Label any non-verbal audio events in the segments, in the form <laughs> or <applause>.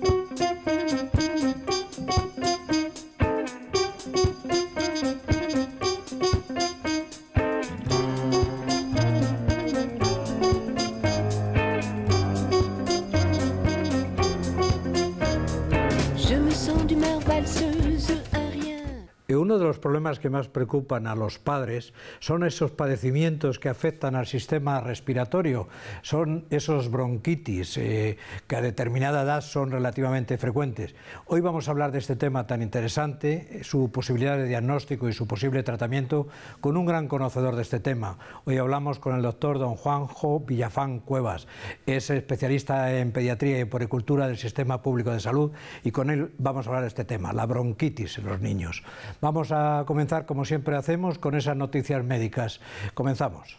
thank you problemas que más preocupan a los padres son esos padecimientos que afectan al sistema respiratorio, son esos bronquitis eh, que a determinada edad son relativamente frecuentes. Hoy vamos a hablar de este tema tan interesante, su posibilidad de diagnóstico y su posible tratamiento con un gran conocedor de este tema. Hoy hablamos con el doctor don Juanjo Villafán Cuevas. Es especialista en pediatría y poricultura del sistema público de salud y con él vamos a hablar de este tema, la bronquitis en los niños. Vamos a comenzar, como siempre hacemos, con esas noticias médicas. Comenzamos.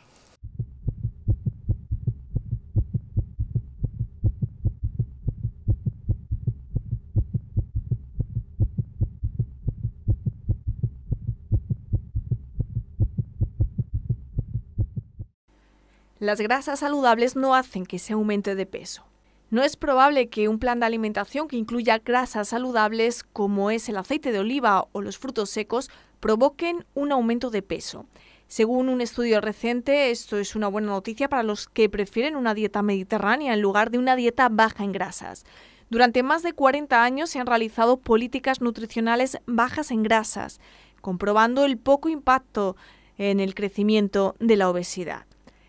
Las grasas saludables no hacen que se aumente de peso. No es probable que un plan de alimentación que incluya grasas saludables como es el aceite de oliva o los frutos secos provoquen un aumento de peso. Según un estudio reciente, esto es una buena noticia para los que prefieren una dieta mediterránea en lugar de una dieta baja en grasas. Durante más de 40 años se han realizado políticas nutricionales bajas en grasas, comprobando el poco impacto en el crecimiento de la obesidad.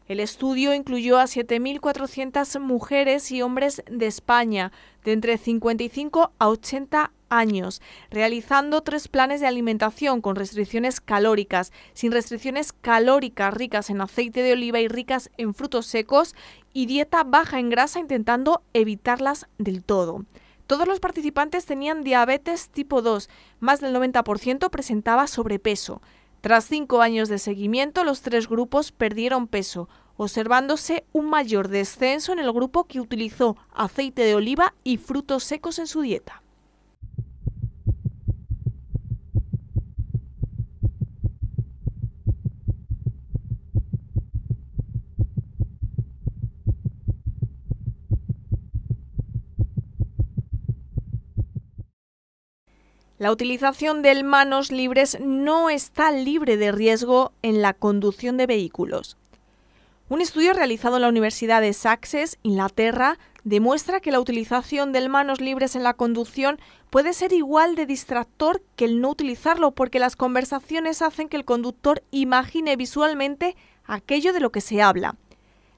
El estudio incluyó a 7.400 mujeres y hombres de España, de entre 55 a 80 años, realizando tres planes de alimentación con restricciones calóricas, sin restricciones calóricas ricas en aceite de oliva y ricas en frutos secos, y dieta baja en grasa intentando evitarlas del todo. Todos los participantes tenían diabetes tipo 2, más del 90% presentaba sobrepeso. Tras cinco años de seguimiento, los tres grupos perdieron peso, observándose un mayor descenso en el grupo que utilizó aceite de oliva y frutos secos en su dieta. La utilización del manos libres no está libre de riesgo en la conducción de vehículos. Un estudio realizado en la Universidad de Sussex, Inglaterra, demuestra que la utilización del manos libres en la conducción puede ser igual de distractor que el no utilizarlo porque las conversaciones hacen que el conductor imagine visualmente aquello de lo que se habla.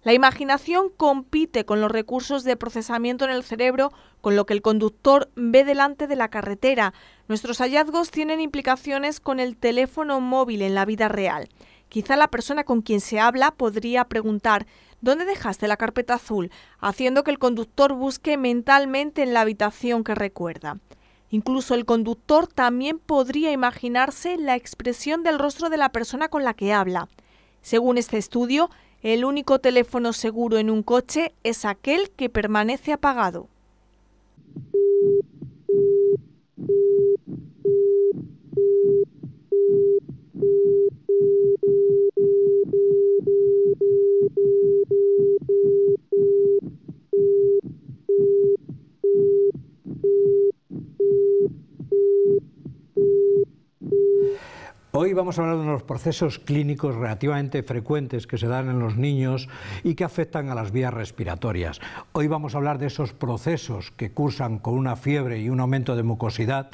La imaginación compite con los recursos de procesamiento en el cerebro, con lo que el conductor ve delante de la carretera. Nuestros hallazgos tienen implicaciones con el teléfono móvil en la vida real. Quizá la persona con quien se habla podría preguntar ¿Dónde dejaste la carpeta azul? haciendo que el conductor busque mentalmente en la habitación que recuerda. Incluso el conductor también podría imaginarse la expresión del rostro de la persona con la que habla. Según este estudio, el único teléfono seguro en un coche es aquel que permanece apagado. Hoy vamos a hablar de unos los procesos clínicos relativamente frecuentes que se dan en los niños y que afectan a las vías respiratorias. Hoy vamos a hablar de esos procesos que cursan con una fiebre y un aumento de mucosidad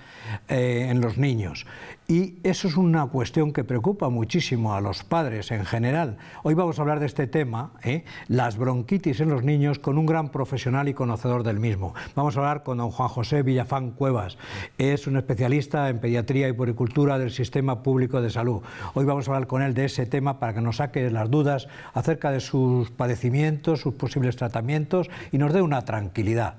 eh, en los niños. Y eso es una cuestión que preocupa muchísimo a los padres en general. Hoy vamos a hablar de este tema, ¿eh? las bronquitis en los niños, con un gran profesional y conocedor del mismo. Vamos a hablar con don Juan José Villafán Cuevas. Es un especialista en pediatría y poricultura del sistema público de salud. Hoy vamos a hablar con él de ese tema para que nos saque las dudas acerca de sus padecimientos, sus posibles tratamientos y nos dé una tranquilidad.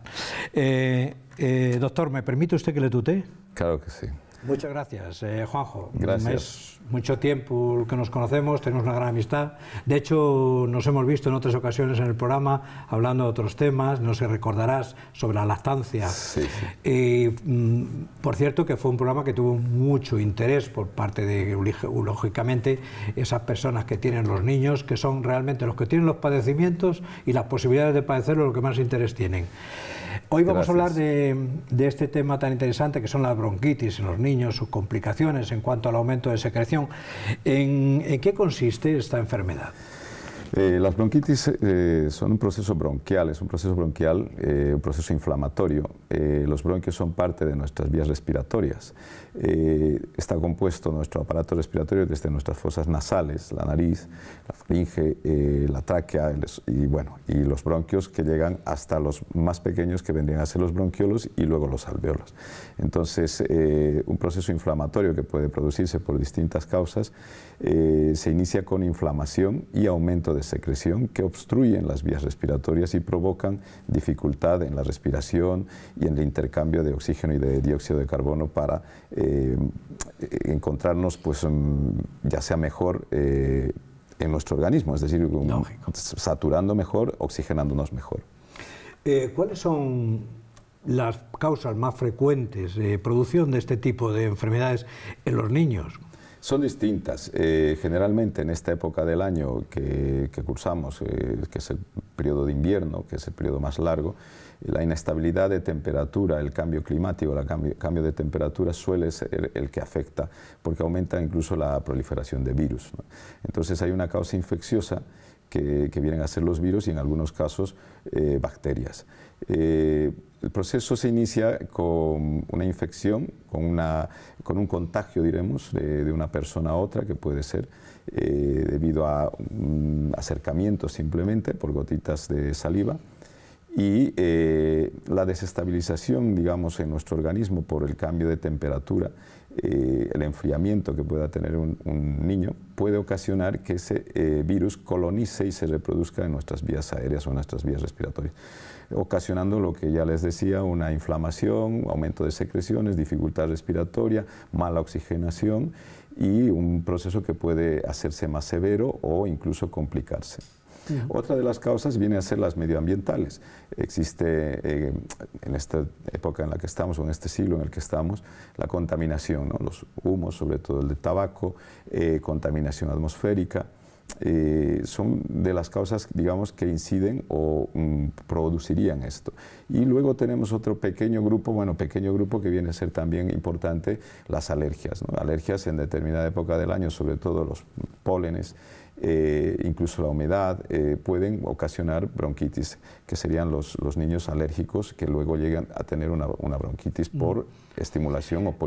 Eh, eh, doctor, ¿me permite usted que le tutee? Claro que sí. Muchas gracias, eh, Juanjo. Gracias. Es mucho tiempo que nos conocemos, tenemos una gran amistad. De hecho, nos hemos visto en otras ocasiones en el programa hablando de otros temas, no sé, recordarás, sobre la lactancia. Sí, mm, por cierto, que fue un programa que tuvo mucho interés por parte de, lógicamente, esas personas que tienen los niños, que son realmente los que tienen los padecimientos y las posibilidades de padecerlos, lo que más interés tienen. Hoy vamos a hablar de este tema tan interesante que son las bronquitis en los niños sus complicaciones en cuanto al aumento de secreción. en qué consiste esta enfermedad? Eh, las bronquitis eh, son un proceso bronquial, es un proceso bronquial, eh, un proceso inflamatorio. los bronquios son parte de nuestras vías respiratorias. está compuesto nuestro aparato respiratorio desde nuestras fosas nasales, la nariz, la faringe, la tráquea y, bueno, y los bronquios que llegan hasta los más pequeños que vendrían a ser los bronquiolos y luego los alveolos. Entonces, un proceso inflamatorio que puede producirse por distintas causas se inicia con inflamación y aumento de secreción que obstruyen las vías respiratorias y provocan dificultad en la respiración y en el intercambio de oxígeno y de dióxido de carbono para eh, encontrarnos, pues, mm, ya sea mejor. Eh, en nuestro organismo, es decir, saturando mejor, oxigenándonos mejor. Eh, ¿Cuáles son las causas más frecuentes de producción de este tipo de enfermedades en los niños? Son distintas. Eh, generalmente en esta época del año que, cursamos, eh, que es el periodo de invierno, que es el periodo más largo, la inestabilidad de temperatura, el cambio climático, el cambio, de temperatura suele ser el que afecta, porque aumenta incluso la proliferación de virus. Entonces hay una causa infecciosa que, vienen a ser los virus y en algunos casos eh, bacterias. El proceso se inicia con una infección, con, un contagio, diremos, de, una persona a otra, que puede ser eh, debido a un acercamiento simplemente por gotitas de saliva y eh, la desestabilización, digamos, en nuestro organismo por el cambio de temperatura, eh, el enfriamiento que pueda tener un, niño, puede ocasionar que ese eh, virus colonice y se reproduzca en nuestras vías aéreas o en nuestras vías respiratorias, ocasionando lo que ya les decía, una inflamación, aumento de secreciones, dificultad respiratoria, mala oxigenación y un proceso que puede hacerse más severo o incluso complicarse. Otra de las causas viene a ser las medioambientales. Existe eh, en esta época en la que estamos, o en este siglo en el que estamos, la contaminación, los humos, sobre todo el de tabaco, eh, contaminación atmosférica. Eh, son de las causas, digamos, que inciden o mm, producirían esto. Y luego tenemos otro pequeño grupo, bueno, pequeño grupo que viene a ser también importante, las alergias, alergias en determinada época del año, sobre todo los pólenes, eh, incluso la humedad, eh, pueden ocasionar bronquitis, que serían los, los, niños alérgicos que luego llegan a tener una, una bronquitis por estimulación o por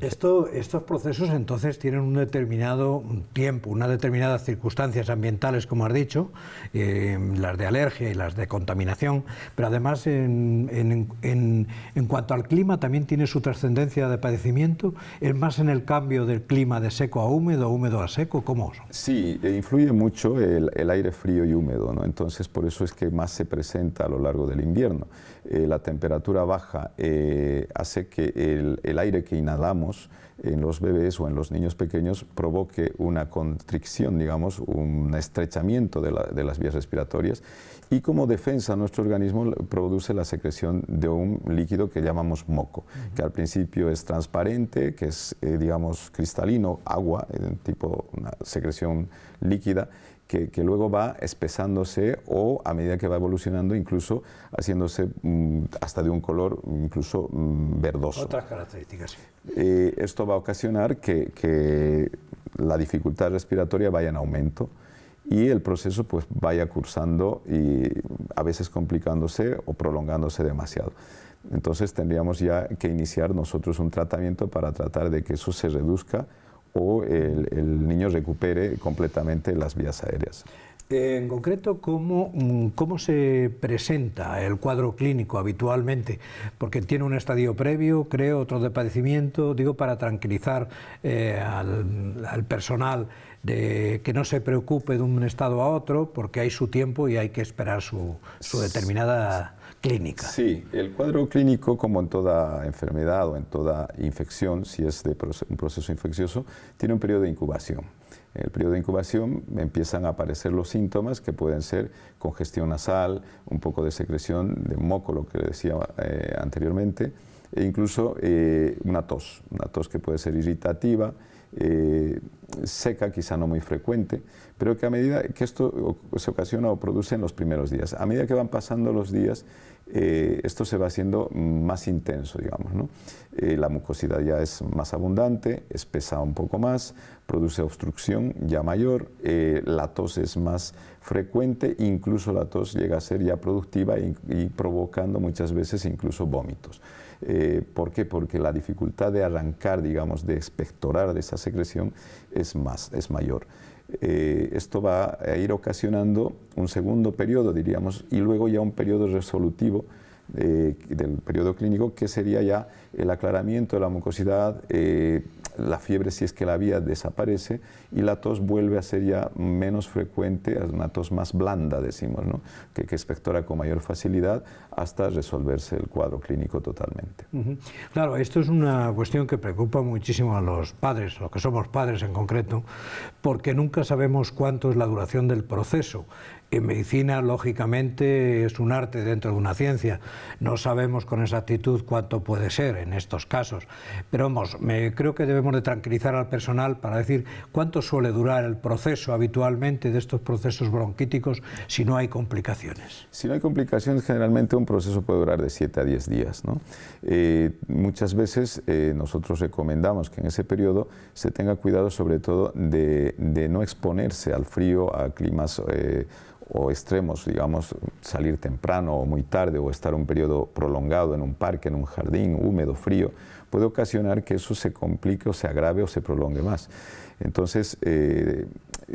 Esto, estos procesos entonces tienen un determinado tiempo, unas determinadas circunstancias ambientales, como has dicho, eh, las de alergia y las de contaminación, pero además en, cuanto al clima también tiene su trascendencia de padecimiento, es más en el cambio del clima de seco a húmedo, húmedo a seco, ¿cómo? Sí, e influye mucho el, el aire frío y húmedo, ¿no? entonces por eso es que más se presenta a lo largo del invierno. Eh, la temperatura baja eh, hace que el, aire que inhalamos en los bebés o en los niños pequeños provoque una constricción, digamos, un estrechamiento de, las vías respiratorias y como defensa nuestro organismo produce la secreción de un líquido que llamamos moco, que al principio es transparente, que es, eh, digamos, cristalino, agua, tipo una secreción líquida, que, luego va espesándose o a medida que va evolucionando incluso haciéndose mm, hasta de un color incluso mm, verdoso. Otras características. Eh, esto va a ocasionar que, que, la dificultad respiratoria vaya en aumento y el proceso pues vaya cursando y a veces complicándose o prolongándose demasiado. Entonces tendríamos ya que iniciar nosotros un tratamiento para tratar de que eso se reduzca o el, niño recupere completamente las vías aéreas. En concreto, ¿cómo, mm, ¿cómo, se presenta el cuadro clínico habitualmente? Porque tiene un estadio previo, creo, otro de padecimiento, digo, para tranquilizar eh, al, personal de que no se preocupe de un estado a otro, porque hay su tiempo y hay que esperar su determinada Sí, el cuadro clínico, como en toda enfermedad o en toda infección, si es de un proceso infeccioso, tiene un periodo de incubación. En el periodo de incubación empiezan a aparecer los síntomas que pueden ser congestión nasal, un poco de secreción de moco, lo que decía eh, anteriormente, e incluso eh, una tos, una tos que puede ser irritativa eh, seca, quizá no muy frecuente, pero que a medida que esto se ocasiona o produce en los primeros días. A medida que van pasando los días, eh, esto se va haciendo más intenso, digamos. Eh, la mucosidad ya es más abundante, espesa un poco más, produce obstrucción ya mayor, la tos es más frecuente, incluso la tos llega a ser ya productiva y provocando muchas veces incluso vómitos. Eh, ¿Por qué? Porque la dificultad de arrancar, digamos, de expectorar de esa secreción es, más, es mayor. Eh, esto va a ir ocasionando un segundo periodo, diríamos, y luego ya un periodo resolutivo eh, del periodo clínico, que sería ya el aclaramiento de la mucosidad, la fiebre, si es que la había, desaparece y la tos vuelve a ser ya menos frecuente, es una tos más blanda, decimos, ¿no? que, que expectora con mayor facilidad hasta resolverse el cuadro clínico totalmente. Claro, esto es una cuestión que preocupa muchísimo a los padres, los que somos padres en concreto, porque nunca sabemos cuánto es la duración del proceso. En medicina, lógicamente, es un arte dentro de una ciencia. No sabemos con exactitud cuánto puede ser en estos casos. Pero vamos, me, creo que debemos de tranquilizar al personal para decir cuánto suele durar el proceso habitualmente de estos procesos bronquíticos si no hay complicaciones. Si no hay complicaciones, generalmente un proceso puede durar de 7 a 10 días. Eh, muchas veces eh, nosotros recomendamos que en ese periodo se tenga cuidado sobre todo de, no exponerse al frío, a climas... Eh, o extremos, digamos, salir temprano o muy tarde o estar un periodo prolongado en un parque, en un jardín húmedo, frío, puede ocasionar que eso se complique o se agrave o se prolongue más. Entonces, eh,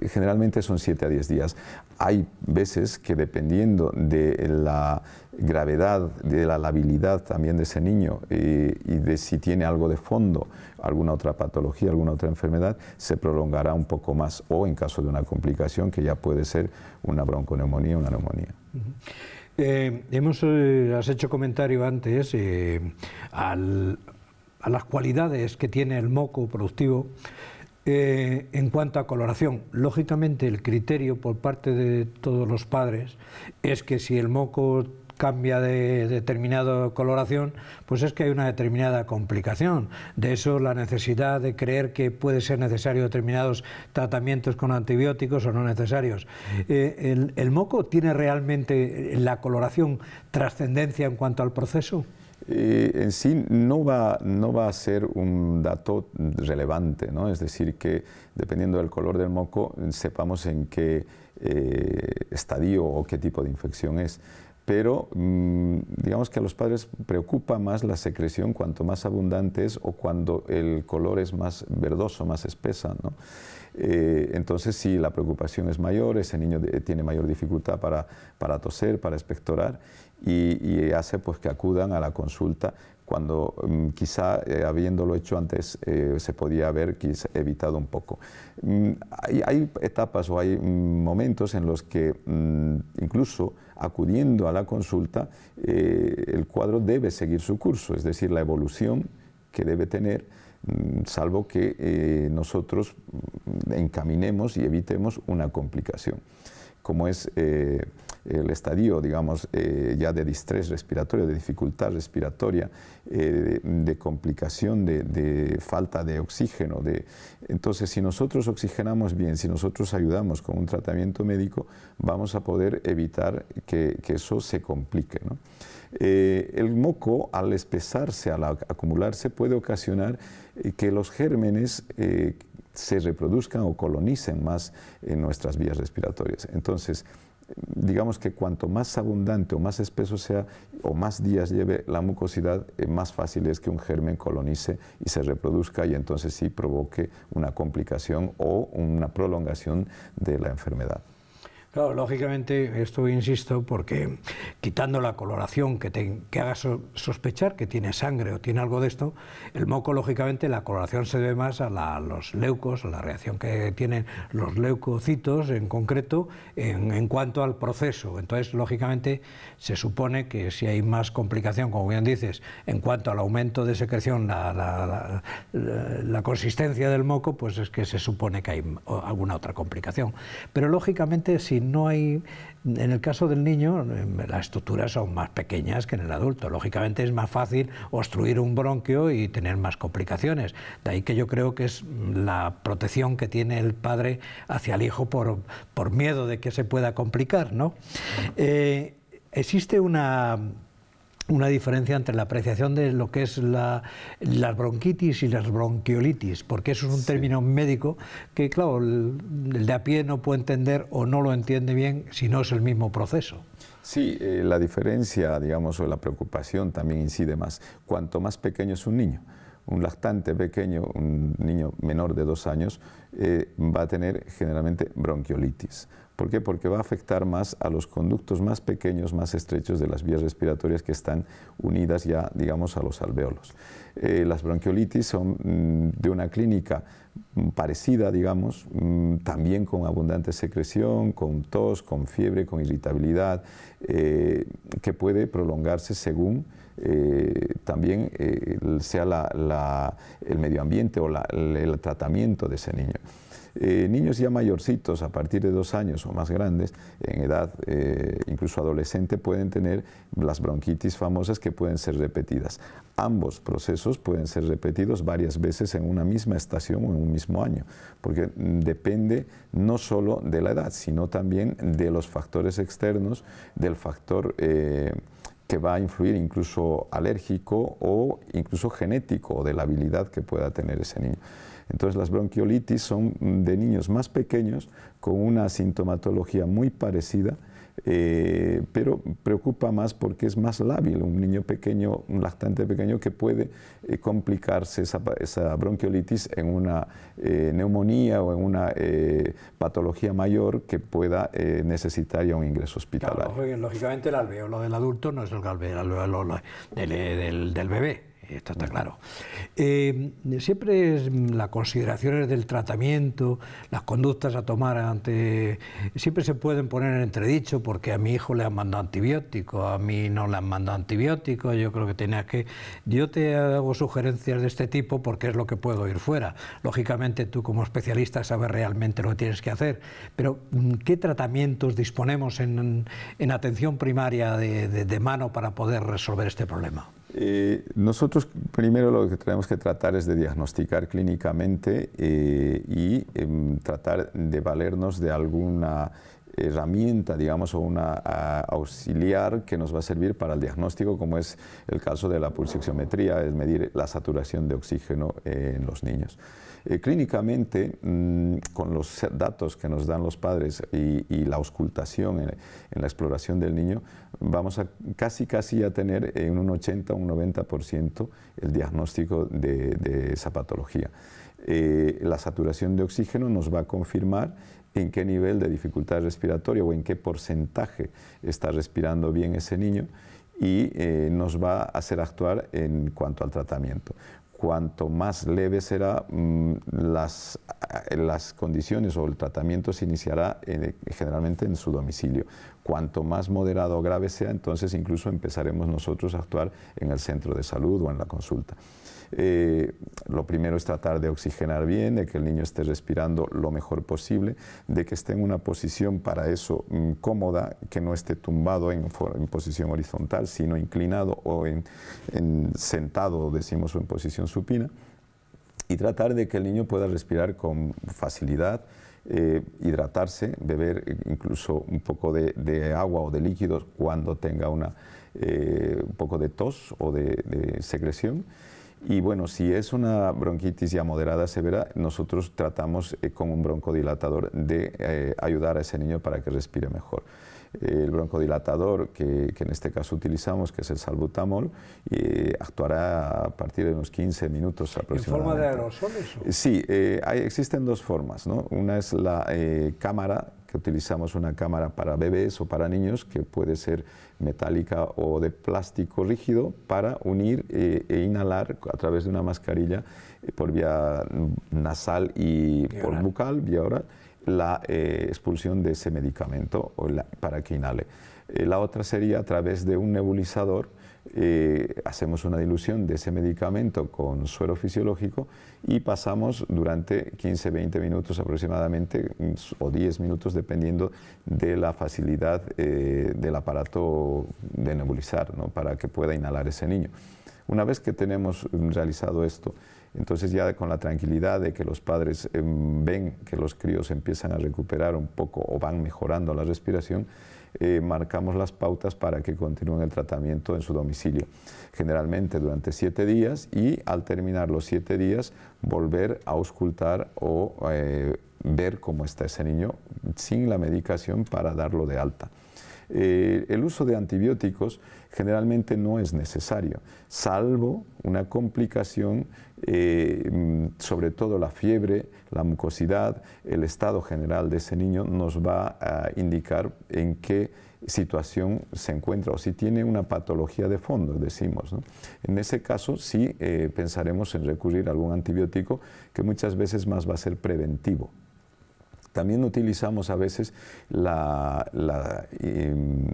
generalmente son 7 a 10 días. Hay veces que dependiendo de la gravedad, de la labilidad también de ese niño eh, y, de si tiene algo de fondo, alguna otra patología, alguna otra enfermedad, se prolongará un poco más o en caso de una complicación que ya puede ser una bronconeumonía, una neumonía. Eh, hemos, eh, has hecho comentario antes a las cualidades que tiene el moco productivo. Eh, en cuanto a coloración, lógicamente el criterio por parte de todos los padres es que si el moco cambia de determinada coloración, pues es que hay una determinada complicación. De eso la necesidad de creer que puede ser necesario determinados tratamientos con antibióticos o no necesarios. Eh, ¿El moco tiene realmente la coloración trascendencia en cuanto al proceso? Eh, en sí no va, a ser un dato relevante, ¿no? es decir, que dependiendo del color del moco eh, sepamos en qué eh, estadio o qué tipo de infección es pero mm, digamos que a los padres preocupa más la secreción cuanto más abundante es o cuando el color es más verdoso, más espesa. Eh, entonces, si la preocupación es mayor, ese niño tiene mayor dificultad para, toser, para expectorar y, hace pues, que acudan a la consulta cuando mm, quizá eh, habiéndolo hecho antes eh, se podía haber evitado un poco. Mm, hay, etapas o hay momentos en los que incluso acudiendo a la consulta, eh, el cuadro debe seguir su curso, es decir, la evolución que debe tener, mm, salvo que eh, nosotros mm, encaminemos y evitemos una complicación, como es eh, el estadio, digamos, eh, ya de distrés respiratorio, de dificultad respiratoria, eh, de, complicación, de, falta de oxígeno. De... Entonces, si nosotros oxigenamos bien, si nosotros ayudamos con un tratamiento médico, vamos a poder evitar que, eso se complique. Eh, el moco, al espesarse, al acumularse, puede ocasionar que los gérmenes se reproduzcan o colonicen más en nuestras vías respiratorias. Entonces, digamos que cuanto más abundante o más espeso sea o más días lleve la mucosidad, eh, más fácil es que un germen colonice y se reproduzca y entonces sí provoque una complicación o una prolongación de la enfermedad. Claro, lógicamente, esto insisto, porque quitando la coloración que, te, que haga sospechar que tiene sangre o tiene algo de esto, el moco, lógicamente, la coloración se debe más a, los leucos, a la reacción que tienen los leucocitos en concreto en, cuanto al proceso. Entonces, lógicamente, se supone que si hay más complicación, como bien dices, en cuanto al aumento de secreción, la, la consistencia del moco, pues es que se supone que hay alguna otra complicación. Pero, lógicamente, si no hay... En el caso del niño, eh, las estructuras son más pequeñas que en el adulto. Lógicamente es más fácil obstruir un bronquio y tener más complicaciones. De ahí que yo creo que es la protección que tiene el padre hacia el hijo por, miedo de que se pueda complicar. ¿no? Eh, existe una una diferencia entre la apreciación de lo que es la, bronquitis y las bronquiolitis, porque eso es un término médico que, claro, el, de a pie no puede entender o no lo entiende bien si no es el mismo proceso. Sí, eh, la diferencia, digamos, o la preocupación también incide más. Cuanto más pequeño es un niño, un lactante pequeño, un niño menor de dos años, eh, va a tener generalmente bronquiolitis ¿Por qué? Porque va a afectar más a los conductos más pequeños, más estrechos de las vías respiratorias que están unidas ya, digamos, a los alvéolos. Eh, las bronquiolitis son mm, de una clínica mm, parecida, digamos, mm, también con abundante secreción, con tos, con fiebre, con irritabilidad, eh, que puede prolongarse según eh, también sea el medio ambiente o el tratamiento de ese niño. Eh, niños ya mayorcitos, a partir de dos años o más grandes, en edad eh, incluso adolescente, pueden tener las bronquitis famosas que pueden ser repetidas. Ambos procesos pueden ser repetidos varias veces en una misma estación o en un mismo año, porque depende no solo de la edad, sino también de los factores externos, del factor... Eh, que va a influir incluso alérgico o incluso genético o de la habilidad que pueda tener ese niño. Entonces las bronquiolitis son de niños más pequeños con una sintomatología muy parecida. Eh, pero preocupa más porque es más lábil un niño pequeño, un lactante pequeño que puede eh, complicarse esa, bronquiolitis en una eh, neumonía o en una patología mayor que pueda necesitar ya un ingreso hospitalario. lógicamente el alveolo del adulto no es el alveolo del bebé esto está claro. Eh, siempre las consideraciones del tratamiento, las conductas a tomar ante... Siempre se pueden poner en entredicho porque a mi hijo le han mandado antibiótico, a mí no le han mandado antibiótico, yo creo que tenía que... Yo te hago sugerencias de este tipo porque es lo que puedo ir fuera. Lógicamente tú como especialista sabes realmente lo que tienes que hacer, pero mm, ¿qué tratamientos disponemos en, atención primaria de mano para poder resolver este problema? Eh, nosotros primero lo que tenemos que tratar es de diagnosticar clínicamente eh, y em, tratar de valernos de alguna herramienta, digamos, o una auxiliar que nos va a servir para el diagnóstico, como es el caso de la pulsexiometría, es medir la saturación de oxígeno eh, en los niños. Eh, clínicamente, mm, con los datos que nos dan los padres y, la auscultación en, la exploración del niño, vamos a casi casi a tener en un 80 un 90% el diagnóstico de, esa patología. Eh, la saturación de oxígeno nos va a confirmar en qué nivel de dificultad respiratoria o en qué porcentaje está respirando bien ese niño y eh, nos va a hacer actuar en cuanto al tratamiento cuanto más leve será, mm, las, eh, las condiciones o el tratamiento se iniciará eh, generalmente en su domicilio. Cuanto más moderado o grave sea, entonces incluso empezaremos nosotros a actuar en el centro de salud o en la consulta. Eh, lo primero es tratar de oxigenar bien, de que el niño esté respirando lo mejor posible, de que esté en una posición para eso mm, cómoda, que no esté tumbado en, posición horizontal, sino inclinado o sentado, decimos, o en posición supina y tratar de que el niño pueda respirar con facilidad, eh, hidratarse, beber incluso un poco de, agua o de líquidos cuando tenga una, eh, un poco de tos o de secreción y bueno, si es una bronquitis ya moderada, severa, nosotros tratamos eh, con un broncodilatador de eh, ayudar a ese niño para que respire mejor. el broncodilatador que, en este caso utilizamos, que es el salbutamol, eh, actuará a partir de unos 15 minutos aproximadamente. ¿En forma de aerosol eso Sí, hay, existen dos formas. Una es la cámara utilizamos una cámara para bebés o para niños que puede ser metálica o de plástico rígido para unir eh, e inhalar a través de una mascarilla eh, por vía nasal y por bucal, vía oral, la eh, expulsión de ese medicamento para que inhale. la otra sería a través de un nebulizador eh, hacemos una dilución de ese medicamento con suero fisiológico y pasamos durante 15-20 minutos aproximadamente o 10 minutos dependiendo de la facilidad eh, del aparato de nebulizar para que pueda inhalar ese niño. Una vez que tenemos realizado esto, entonces ya con la tranquilidad de que los padres em, ven que los críos empiezan a recuperar un poco o van mejorando la respiración, eh, marcamos las pautas para que continúen el tratamiento en su domicilio. Generalmente durante siete días y al terminar los siete días volver a auscultar o eh, ver cómo está ese niño sin la medicación para darlo de alta. Eh, el uso de antibióticos generalmente no es necesario, salvo una complicación, eh, mm, sobre todo la fiebre, la mucosidad, el estado general de ese niño nos va a indicar en qué situación se encuentra o si tiene una patología de fondo, decimos. En ese caso sí eh, pensaremos en recurrir a algún antibiótico que muchas veces más va a ser preventivo. También utilizamos a veces em,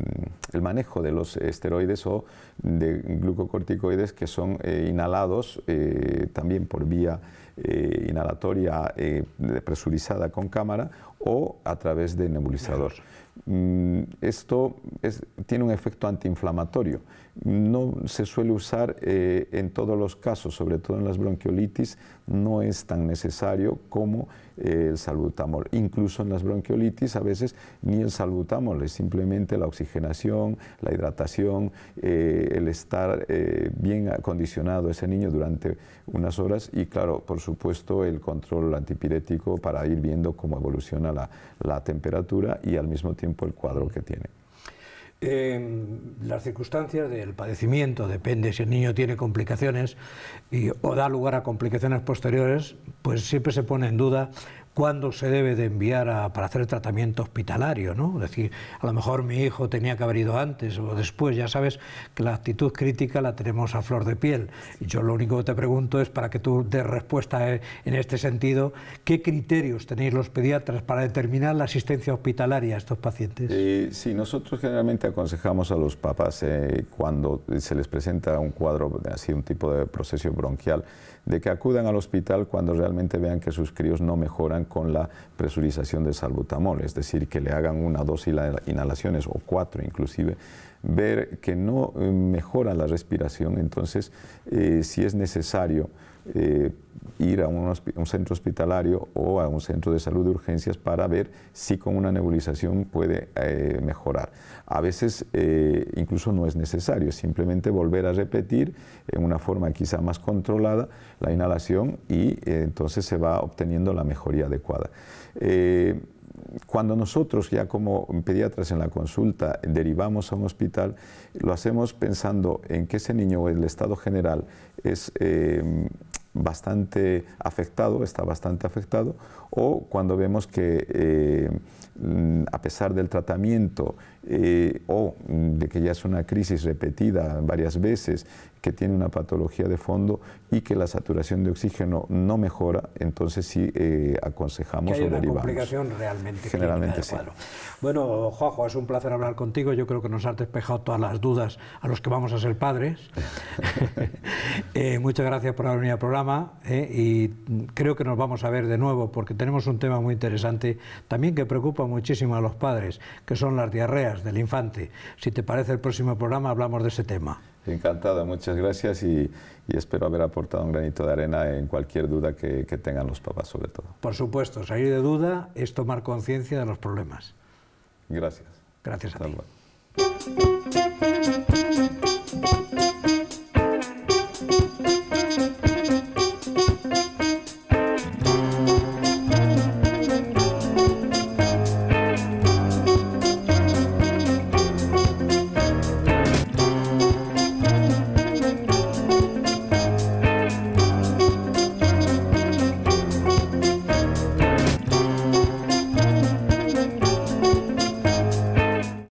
el manejo de los esteroides o de glucocorticoides que son eh, inhalados eh, también por vía eh, inhalatoria presurizada con cámara o a través de nebulizador. Mm, esto tiene un efecto antiinflamatorio. No se suele usar en todos los casos, sobre todo en las bronquiolitis, no es tan necesario como el salbutamol. Incluso en las bronquiolitis a veces ni el salbutamol, es simplemente la oxigenación, la hidratación, eh, el estar eh, bien acondicionado ese niño durante unas horas y claro, por supuesto, el control antipirético para ir viendo cómo evoluciona la temperatura y al mismo tiempo el cuadro que tiene las circunstancias del padecimiento, depende si el niño tiene complicaciones y, o da lugar a complicaciones posteriores, pues siempre se pone en duda cuándo se debe de enviar para hacer tratamiento hospitalario, ¿no? Es decir, a lo mejor mi hijo tenía que haber ido antes o después, ya sabes que la actitud crítica la tenemos a flor de piel. yo lo único que te pregunto es para que tú des respuesta eh, en este sentido, ¿qué criterios tenéis los pediatras para determinar la asistencia hospitalaria a estos pacientes? Eh, sí, nosotros generalmente aconsejamos a los papás eh, cuando se les presenta un cuadro, así un tipo de proceso bronquial, de que acudan al hospital cuando realmente vean que sus críos no mejoran con la presurización de salbutamol, es decir, que le hagan una, dos inhalaciones o cuatro inclusive, ver que no eh, mejora la respiración, entonces eh, si es necesario eh, ir a un, centro hospitalario o a un centro de salud de urgencias para ver si con una nebulización puede eh, mejorar. A veces eh, incluso no es necesario, simplemente volver a repetir en una forma quizá más controlada la inhalación y entonces se va obteniendo la mejoría adecuada cuando nosotros ya como pediatras en la consulta derivamos a un hospital, lo hacemos pensando en que ese niño o el estado general es bastante afectado, está bastante afectado, o cuando vemos que eh, mm, a pesar del tratamiento eh, o de que ya es una crisis repetida varias veces, que tiene una patología de fondo y que la saturación de oxígeno no mejora, entonces sí eh, aconsejamos que hay una complicación realmente Generalmente sí. Bueno, Juanjo, es un placer hablar contigo. Yo creo que nos has despejado todas las dudas a los que vamos a ser padres. <laughs> <laughs> Eh, muchas gracias por haber venido al programa eh, y creo que nos vamos a ver de nuevo porque tenemos un tema muy interesante también que preocupa muchísimo a los padres, que son las diarreas del Infante. Si te parece, el próximo programa hablamos de ese tema. Encantado, muchas gracias y, espero haber aportado un granito de arena en cualquier duda que, tengan los papás, sobre todo. Por supuesto, salir de duda es tomar conciencia de los problemas. Gracias. Gracias a